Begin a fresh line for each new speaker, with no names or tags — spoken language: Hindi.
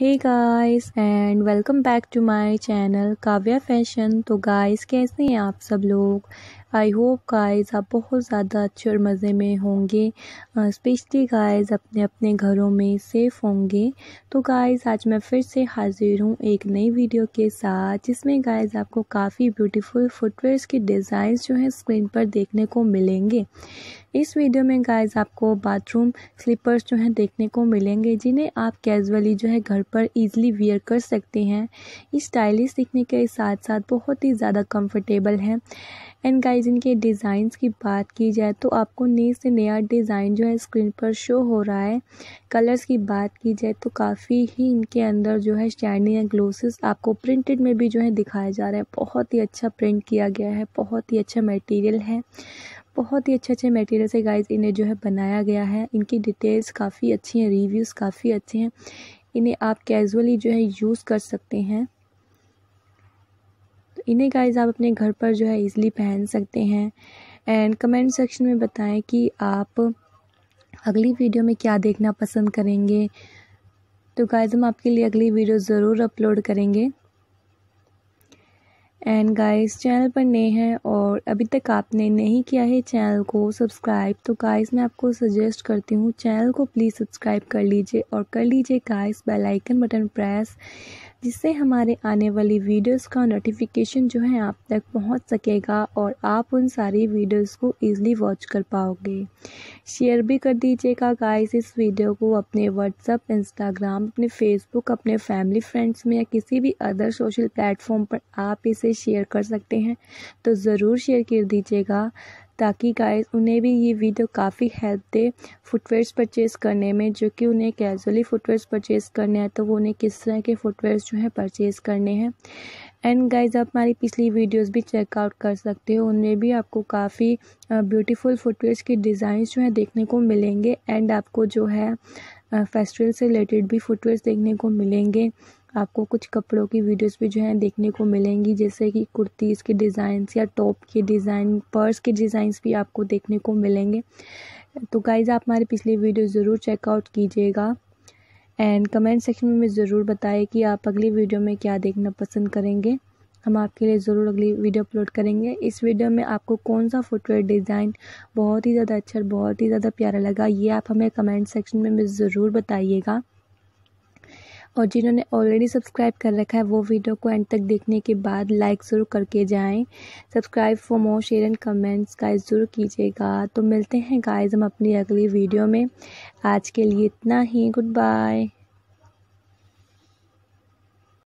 hey guys and welcome back to my channel Kavya fashion तो गाइस कैसे हैं आप सब लोग आई होप गाइस आप बहुत ज़्यादा अच्छे और मज़े में होंगे स्पेशली uh, गाइस अपने अपने घरों में सेफ होंगे तो गाइस आज मैं फिर से हाजिर हूँ एक नई वीडियो के साथ जिसमें गाइस आपको काफ़ी ब्यूटीफुल फुटवेयर्स की डिज़ाइंस जो हैं स्क्रीन पर देखने को मिलेंगे इस वीडियो में गाइज आपको बाथरूम स्लीपर्स जो हैं देखने को मिलेंगे जिन्हें आप कैजुअली जो है घर पर इजीली वियर कर सकते हैं स्टाइलिश दिखने के साथ साथ बहुत ही ज़्यादा कंफर्टेबल हैं एंड गाइज इनके डिज़ाइंस की बात की जाए तो आपको नए से नया डिज़ाइन जो है स्क्रीन पर शो हो रहा है कलर्स की बात की जाए तो काफ़ी ही इनके अंदर जो है शाइनिंग एंड ग्लोसेस आपको प्रिंटेड में भी जो है दिखाया जा रहा है बहुत ही अच्छा प्रिंट किया गया है बहुत ही अच्छा मटेरियल है बहुत ही अच्छे अच्छे मटेरियल से गाइस इन्हें जो है बनाया गया है इनकी डिटेल्स काफ़ी अच्छी हैं रिव्यूज़ काफ़ी अच्छे हैं इन्हें आप कैजुअली जो है यूज़ कर सकते हैं तो इन्हें गाइस आप अपने घर पर जो है ईज़िली पहन सकते हैं एंड कमेंट सेक्शन में बताएं कि आप अगली वीडियो में क्या देखना पसंद करेंगे तो गाइज हम आपके लिए अगली वीडियो ज़रूर अपलोड करेंगे एंड गाइस चैनल पर नए हैं और अभी तक आपने नहीं किया है चैनल को सब्सक्राइब तो गाइस मैं आपको सजेस्ट करती हूँ चैनल को प्लीज़ सब्सक्राइब कर लीजिए और कर लीजिए guys bell icon button press जिससे हमारे आने वाली वीडियोस का नोटिफिकेशन जो है आप तक पहुंच सकेगा और आप उन सारी वीडियोस को इजीली वॉच कर पाओगे शेयर भी कर दीजिएगा गाइस इस वीडियो को अपने व्हाट्सअप इंस्टाग्राम अपने फेसबुक अपने फैमिली फ्रेंड्स में या किसी भी अदर सोशल प्लेटफॉर्म पर आप इसे शेयर कर सकते हैं तो ज़रूर शेयर कर दीजिएगा ताकि गाइस उन्हें भी ये वीडियो काफ़ी हेल्प दे फुटवेयर्स परचेज़ करने में जो कि उन्हें कैजुअली फुटवेयर्स परचेज़ करने हैं तो वो उन्हें किस तरह के फुटवेयर्स जो हैं परचेज़ करने हैं एंड गाइज आप हमारी पिछली वीडियोस भी चेकआउट कर सकते हो उनमें भी आपको काफ़ी ब्यूटीफुल फुटवेयर्स के डिज़ाइंस जो हैं देखने को मिलेंगे एंड आपको जो है फेस्टिवल से रिलेटेड भी फुटवेयर्स देखने को मिलेंगे आपको कुछ कपड़ों की वीडियोस भी जो है देखने को मिलेंगी जैसे कि कुर्तीज़ के डिज़ाइंस या टॉप के डिज़ाइन पर्स के डिज़ाइंस भी आपको देखने को मिलेंगे तो गाइज़ आप हमारे पिछले वीडियो ज़रूर चेकआउट कीजिएगा एंड कमेंट सेक्शन में ज़रूर बताएं कि आप अगली वीडियो में क्या देखना पसंद करेंगे हम आपके लिए ज़रूर अगली वीडियो अपलोड करेंगे इस वीडियो में आपको कौन सा फुटवेयर डिज़ाइन बहुत ही ज़्यादा अच्छा और बहुत ही ज़्यादा प्यारा लगा ये आप हमें कमेंट सेक्शन में ज़रूर बताइएगा और जिन्होंने ऑलरेडी सब्सक्राइब कर रखा है वो वीडियो को एंड तक देखने के बाद लाइक ज़रूर करके जाएं subscribe for more share and comments guys ज़रूर कीजिएगा तो मिलते हैं गाइस हम अपनी अगली वीडियो में आज के लिए इतना ही गुड बाय